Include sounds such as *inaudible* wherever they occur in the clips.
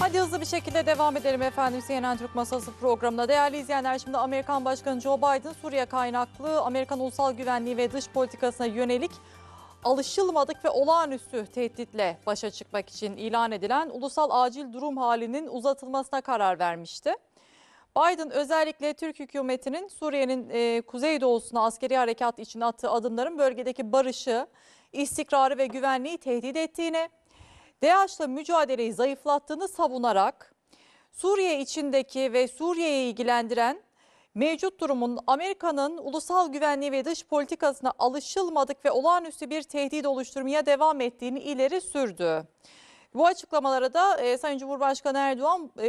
Hadi hızlı bir şekilde devam edelim efendim CNN Türk Masası programına. Değerli izleyenler şimdi Amerikan Başkanı Joe Biden Suriye kaynaklı Amerikan ulusal güvenliği ve dış politikasına yönelik alışılmadık ve olağanüstü tehditle başa çıkmak için ilan edilen ulusal acil durum halinin uzatılmasına karar vermişti. Biden özellikle Türk hükümetinin Suriye'nin e, kuzeydoğusuna askeri harekat için attığı adımların bölgedeki barışı, istikrarı ve güvenliği tehdit ettiğine. DAEŞ'la mücadeleyi zayıflattığını savunarak Suriye içindeki ve Suriye'yi ilgilendiren mevcut durumun Amerika'nın ulusal güvenliği ve dış politikasına alışılmadık ve olağanüstü bir tehdit oluşturmaya devam ettiğini ileri sürdü. Bu açıklamalara da e, Sayın Cumhurbaşkanı Erdoğan e,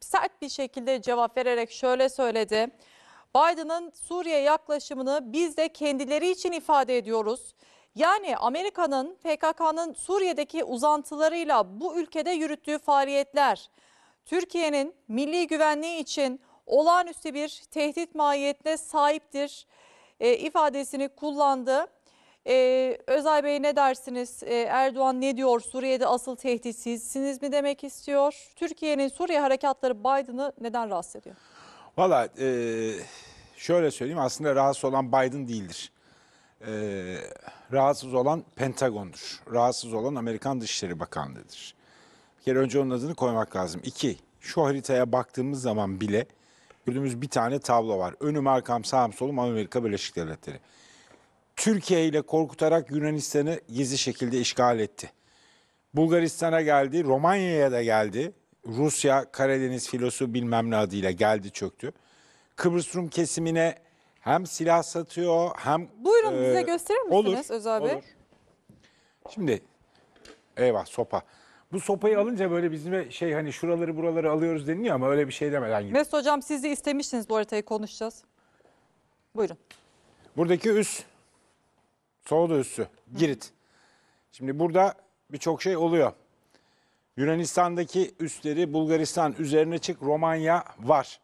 sert bir şekilde cevap vererek şöyle söyledi. Biden'ın Suriye yaklaşımını biz de kendileri için ifade ediyoruz. Yani Amerika'nın PKK'nın Suriye'deki uzantılarıyla bu ülkede yürüttüğü faaliyetler Türkiye'nin milli güvenliği için olağanüstü bir tehdit mahiyetine sahiptir e, ifadesini kullandı. E, Özay Bey ne dersiniz? E, Erdoğan ne diyor? Suriye'de asıl tehdit sizsiniz mi demek istiyor? Türkiye'nin Suriye harekatları Biden'ı neden rahatsız ediyor? Valla e, şöyle söyleyeyim aslında rahatsız olan Biden değildir. E, Rahatsız olan Pentagon'dur. Rahatsız olan Amerikan Dışişleri Bakanlığı'dır. Bir kere önce onun adını koymak lazım. İki, şu haritaya baktığımız zaman bile gördüğümüz bir tane tablo var. Önüm arkam sağım solum Amerika Birleşik Devletleri. Türkiye ile korkutarak Yunanistan'ı gizli şekilde işgal etti. Bulgaristan'a geldi, Romanya'ya da geldi. Rusya Karadeniz filosu bilmem ne adıyla geldi çöktü. Kıbrıs Rum kesimine hem silah satıyor hem... Buyurun bize e, gösterir misiniz olur, Özal Bey? Olur. Şimdi eyvah sopa. Bu sopayı alınca böyle bizim şey hani şuraları buraları alıyoruz deniliyor ama öyle bir şey demeden gidiyor. Mesut Hocam siz de istemiştiniz bu haritayı konuşacağız. Buyurun. Buradaki üs. Soğudu üstü, Girit. Şimdi burada birçok şey oluyor. Yunanistan'daki üstleri, Bulgaristan üzerine çık Romanya var.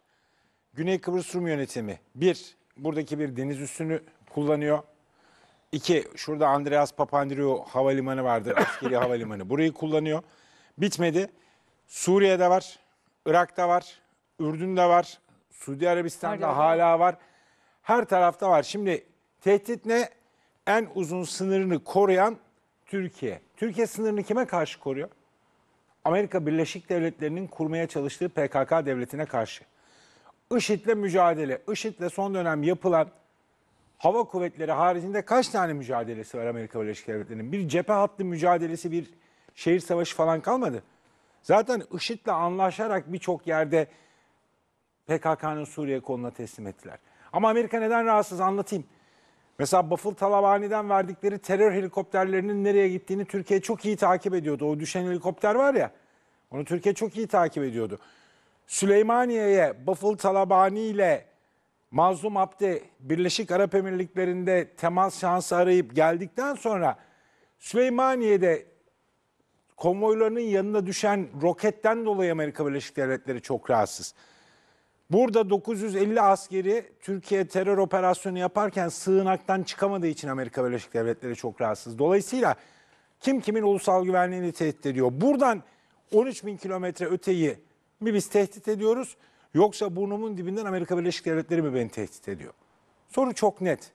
Güney Kıbrıs Rum yönetimi bir buradaki bir deniz üssünü kullanıyor. İki, şurada Andreas Papandreou havalimanı vardı, askeri havalimanı. Burayı kullanıyor. Bitmedi. Suriye'de var, Irak'ta var, Ürdün'de var, Suudi Arabistan'da hala var. Her tarafta var. Şimdi tehdit ne? En uzun sınırını koruyan Türkiye. Türkiye sınırını kime karşı koruyor? Amerika Birleşik Devletleri'nin kurmaya çalıştığı PKK devletine karşı. IŞİD'le mücadele, IŞİD'le son dönem yapılan hava kuvvetleri haricinde kaç tane mücadelesi var Amerika Birleşik Devletleri'nin? Bir cephe hattı mücadelesi, bir şehir savaşı falan kalmadı. Zaten IŞİD'le anlaşarak birçok yerde PKK'nın Suriye koluna teslim ettiler. Ama Amerika neden rahatsız anlatayım. Mesela Bafıl Talabani'den verdikleri terör helikopterlerinin nereye gittiğini Türkiye çok iyi takip ediyordu. O düşen helikopter var ya, onu Türkiye çok iyi takip ediyordu. Süleymaniye'ye Bafıl Talabani ile Mazlum Abdi Birleşik Arap Emirlikleri'nde temas şansı arayıp geldikten sonra Süleymaniye'de konvoylarının yanına düşen roketten dolayı Amerika Birleşik Devletleri çok rahatsız. Burada 950 askeri Türkiye terör operasyonu yaparken sığınaktan çıkamadığı için Amerika Birleşik Devletleri çok rahatsız. Dolayısıyla kim kimin ulusal güvenliğini tehdit ediyor. Buradan 13 bin kilometre öteyi mi biz tehdit ediyoruz yoksa burnumun dibinden Amerika Birleşik Devletleri mi beni tehdit ediyor? Soru çok net.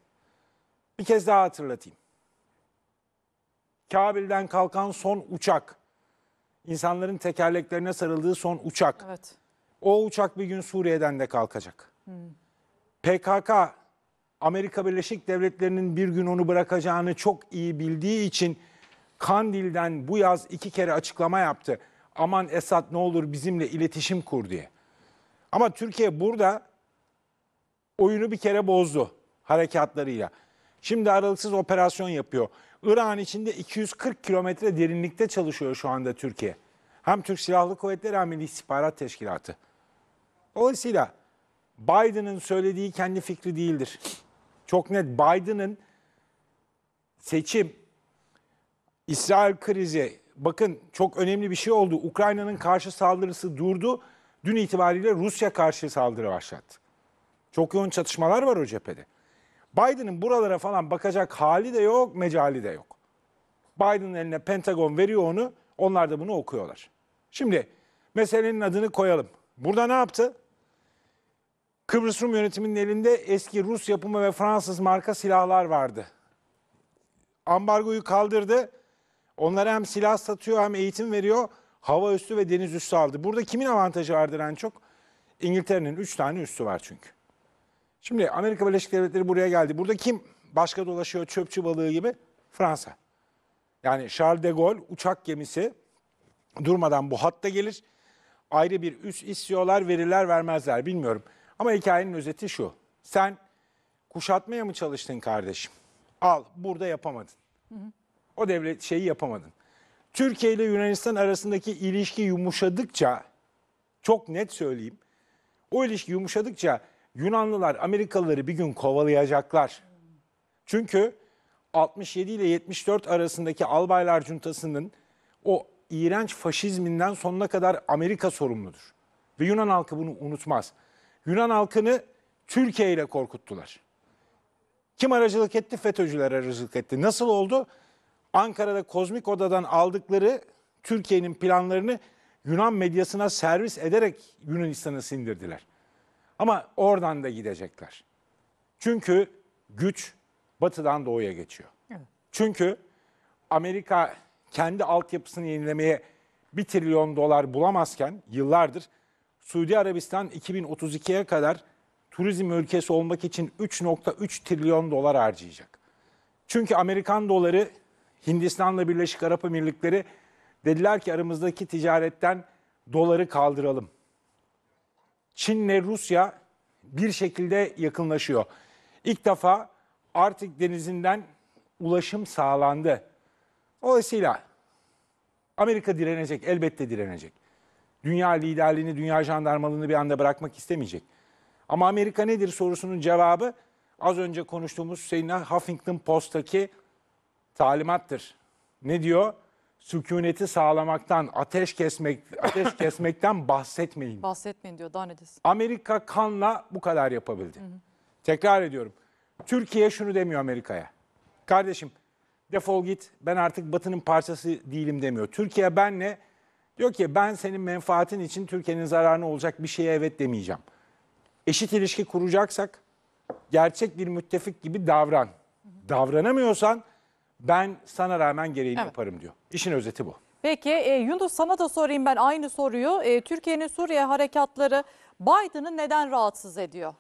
Bir kez daha hatırlatayım. Kabil'den kalkan son uçak. İnsanların tekerleklerine sarıldığı son uçak. Evet. O uçak bir gün Suriye'den de kalkacak. Hmm. PKK Amerika Birleşik Devletleri'nin bir gün onu bırakacağını çok iyi bildiği için Kandil'den bu yaz iki kere açıklama yaptı aman Esad ne olur bizimle iletişim kur diye. Ama Türkiye burada oyunu bir kere bozdu harekatlarıyla. Şimdi aralıksız operasyon yapıyor. Irak'ın içinde 240 kilometre derinlikte çalışıyor şu anda Türkiye. Hem Türk Silahlı Kuvvetleri hem Milli İstihbarat Teşkilatı. Dolayısıyla Biden'ın söylediği kendi fikri değildir. Çok net Biden'ın seçim, İsrail krizi, bakın çok önemli bir şey oldu. Ukrayna'nın karşı saldırısı durdu. Dün itibariyle Rusya karşı saldırı başlattı. Çok yoğun çatışmalar var o cephede. Biden'ın buralara falan bakacak hali de yok, mecali de yok. Biden'ın eline Pentagon veriyor onu, onlar da bunu okuyorlar. Şimdi meselenin adını koyalım. Burada ne yaptı? Kıbrıs Rum yönetiminin elinde eski Rus yapımı ve Fransız marka silahlar vardı. Ambargoyu kaldırdı Onlara hem silah satıyor hem eğitim veriyor. Hava üssü ve deniz üssü aldı. Burada kimin avantajı vardır en çok? İngiltere'nin 3 tane üssü var çünkü. Şimdi Amerika Birleşik Devletleri buraya geldi. Burada kim başka dolaşıyor çöpçü balığı gibi? Fransa. Yani Charles de Gaulle uçak gemisi durmadan bu hatta gelir. Ayrı bir üs istiyorlar, verirler vermezler bilmiyorum. Ama hikayenin özeti şu. Sen kuşatmaya mı çalıştın kardeşim? Al burada yapamadın. Hı hı. O devlet şeyi yapamadın. Türkiye ile Yunanistan arasındaki ilişki yumuşadıkça çok net söyleyeyim. O ilişki yumuşadıkça Yunanlılar Amerikalıları bir gün kovalayacaklar. Çünkü 67 ile 74 arasındaki Albaylar Cuntası'nın o iğrenç faşizminden sonuna kadar Amerika sorumludur. Ve Yunan halkı bunu unutmaz. Yunan halkını Türkiye ile korkuttular. Kim aracılık etti? FETÖ'cüler aracılık etti. Nasıl oldu? Ankara'da Kozmik Oda'dan aldıkları Türkiye'nin planlarını Yunan medyasına servis ederek Yunanistan'ı sindirdiler. Ama oradan da gidecekler. Çünkü güç batıdan doğuya geçiyor. Evet. Çünkü Amerika kendi altyapısını yenilemeye 1 trilyon dolar bulamazken yıllardır Suudi Arabistan 2032'ye kadar turizm ülkesi olmak için 3.3 trilyon dolar harcayacak. Çünkü Amerikan doları Hindistan'la Birleşik Arap Emirlikleri dediler ki aramızdaki ticaretten doları kaldıralım. Çin'le Rusya bir şekilde yakınlaşıyor. İlk defa Artık denizinden ulaşım sağlandı. Dolayısıyla Amerika direnecek, elbette direnecek. Dünya liderliğini, dünya jandarmalığını bir anda bırakmak istemeyecek. Ama Amerika nedir sorusunun cevabı az önce konuştuğumuz Hüseyin Huffington Post'taki talimattır. Ne diyor? Sükuneti sağlamaktan, ateş kesmek, ateş *laughs* kesmekten bahsetmeyin. Bahsetmeyin diyor daha ne Amerika kanla bu kadar yapabildi. Hı hı. Tekrar ediyorum. Türkiye şunu demiyor Amerika'ya. Kardeşim defol git ben artık batının parçası değilim demiyor. Türkiye benle diyor ki ben senin menfaatin için Türkiye'nin zararına olacak bir şeye evet demeyeceğim. Eşit ilişki kuracaksak gerçek bir müttefik gibi davran. Davranamıyorsan ben sana rağmen gereğini Evet. yaparım diyor. İşin özeti bu. Peki e, Yunus sana da sorayım ben aynı soruyu. E, Türkiye'nin Suriye harekatları Biden'ı neden rahatsız ediyor?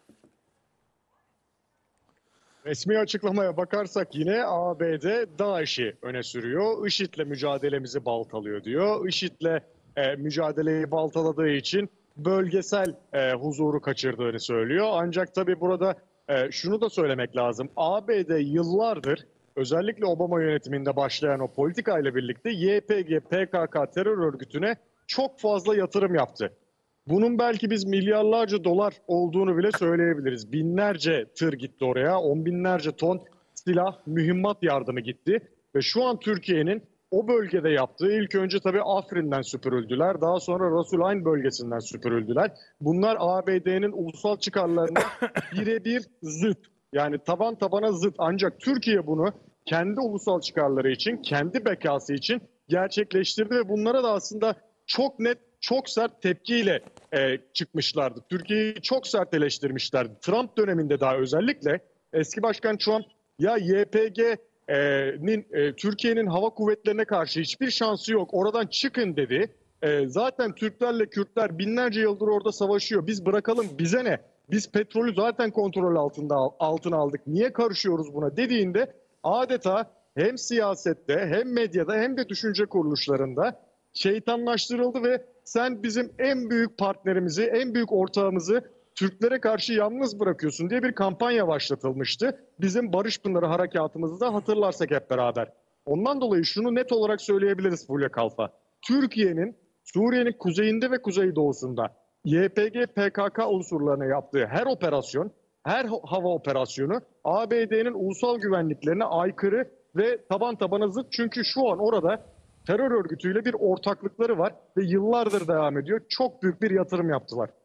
Resmi açıklamaya bakarsak yine ABD DAEŞ'i öne sürüyor. IŞİD'le mücadelemizi baltalıyor diyor. IŞİD'le e, mücadeleyi baltaladığı için bölgesel e, huzuru kaçırdığını söylüyor. Ancak tabii burada e, şunu da söylemek lazım. ABD yıllardır özellikle Obama yönetiminde başlayan o politika ile birlikte YPG, PKK terör örgütüne çok fazla yatırım yaptı. Bunun belki biz milyarlarca dolar olduğunu bile söyleyebiliriz. Binlerce tır gitti oraya, on binlerce ton silah, mühimmat yardımı gitti. Ve şu an Türkiye'nin o bölgede yaptığı ilk önce tabii Afrin'den süpürüldüler. Daha sonra Rasulayn bölgesinden süpürüldüler. Bunlar ABD'nin ulusal çıkarlarına *coughs* birebir zıt. Yani taban tabana zıt ancak Türkiye bunu kendi ulusal çıkarları için, kendi bekası için gerçekleştirdi ve bunlara da aslında çok net, çok sert tepkiyle e, çıkmışlardı. Türkiye'yi çok sert eleştirmişlerdi. Trump döneminde daha özellikle eski başkan Trump ya YPG'nin e, e, Türkiye'nin hava kuvvetlerine karşı hiçbir şansı yok. Oradan çıkın dedi. E, zaten Türklerle Kürtler binlerce yıldır orada savaşıyor. Biz bırakalım bize ne? biz petrolü zaten kontrol altında altına aldık. Niye karışıyoruz buna dediğinde adeta hem siyasette hem medyada hem de düşünce kuruluşlarında şeytanlaştırıldı ve sen bizim en büyük partnerimizi, en büyük ortağımızı Türklere karşı yalnız bırakıyorsun diye bir kampanya başlatılmıştı. Bizim Barış Pınarı harekatımızı da hatırlarsak hep beraber. Ondan dolayı şunu net olarak söyleyebiliriz Fulya Kalfa. Türkiye'nin Suriye'nin kuzeyinde ve kuzeydoğusunda YPG PKK unsurlarına yaptığı her operasyon, her hava operasyonu ABD'nin ulusal güvenliklerine aykırı ve taban tabana zıt. Çünkü şu an orada terör örgütüyle bir ortaklıkları var ve yıllardır devam ediyor. Çok büyük bir yatırım yaptılar.